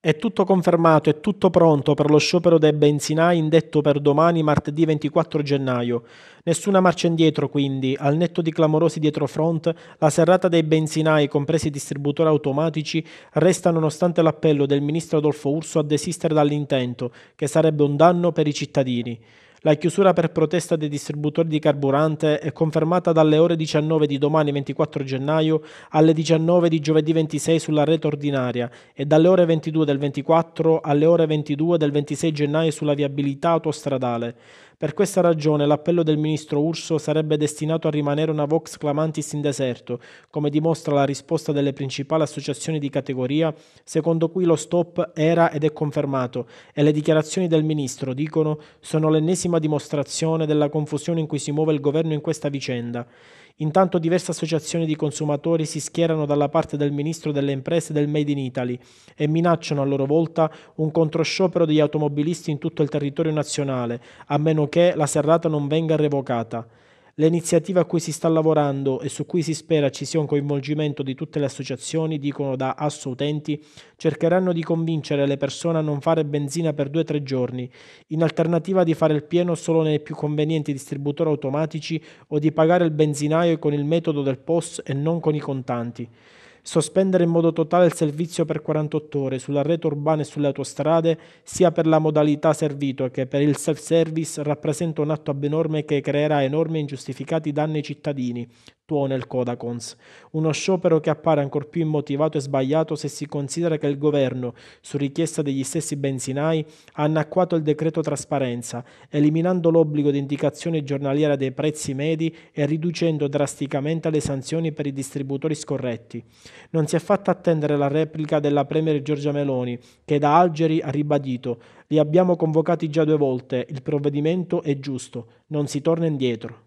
È tutto confermato, è tutto pronto per lo sciopero dei benzinai indetto per domani martedì 24 gennaio. Nessuna marcia indietro quindi, al netto di clamorosi dietrofront, la serrata dei benzinai, compresi i distributori automatici, resta nonostante l'appello del ministro Adolfo Urso a desistere dall'intento, che sarebbe un danno per i cittadini. La chiusura per protesta dei distributori di carburante è confermata dalle ore 19 di domani 24 gennaio alle 19 di giovedì 26 sulla rete ordinaria e dalle ore 22 del 24 alle ore 22 del 26 gennaio sulla viabilità autostradale. Per questa ragione l'appello del ministro Urso sarebbe destinato a rimanere una vox clamantis in deserto, come dimostra la risposta delle principali associazioni di categoria, secondo cui lo stop era ed è confermato e le dichiarazioni del ministro, dicono, sono l'ennesima dimostrazione della confusione in cui si muove il governo in questa vicenda. Intanto diverse associazioni di consumatori si schierano dalla parte del ministro delle imprese del Made in Italy e minacciano a loro volta un controsciopero degli automobilisti in tutto il territorio nazionale, a meno che la serrata non venga revocata. Le iniziative a cui si sta lavorando e su cui si spera ci sia un coinvolgimento di tutte le associazioni, dicono da Asso Utenti, cercheranno di convincere le persone a non fare benzina per 2-3 giorni, in alternativa di fare il pieno solo nei più convenienti distributori automatici o di pagare il benzinaio con il metodo del POS e non con i contanti sospendere in modo totale il servizio per 48 ore sulla rete urbana e sulle autostrade, sia per la modalità servito che per il self-service, rappresenta un atto abnorme che creerà enormi e ingiustificati danni ai cittadini, tuona il Codacons. Uno sciopero che appare ancor più immotivato e sbagliato se si considera che il governo, su richiesta degli stessi benzinai, ha annacquato il decreto trasparenza, eliminando l'obbligo di indicazione giornaliera dei prezzi medi e riducendo drasticamente le sanzioni per i distributori scorretti. Non si è fatta attendere la replica della Premier Giorgia Meloni, che da Algeri ha ribadito li abbiamo convocati già due volte, il provvedimento è giusto, non si torna indietro.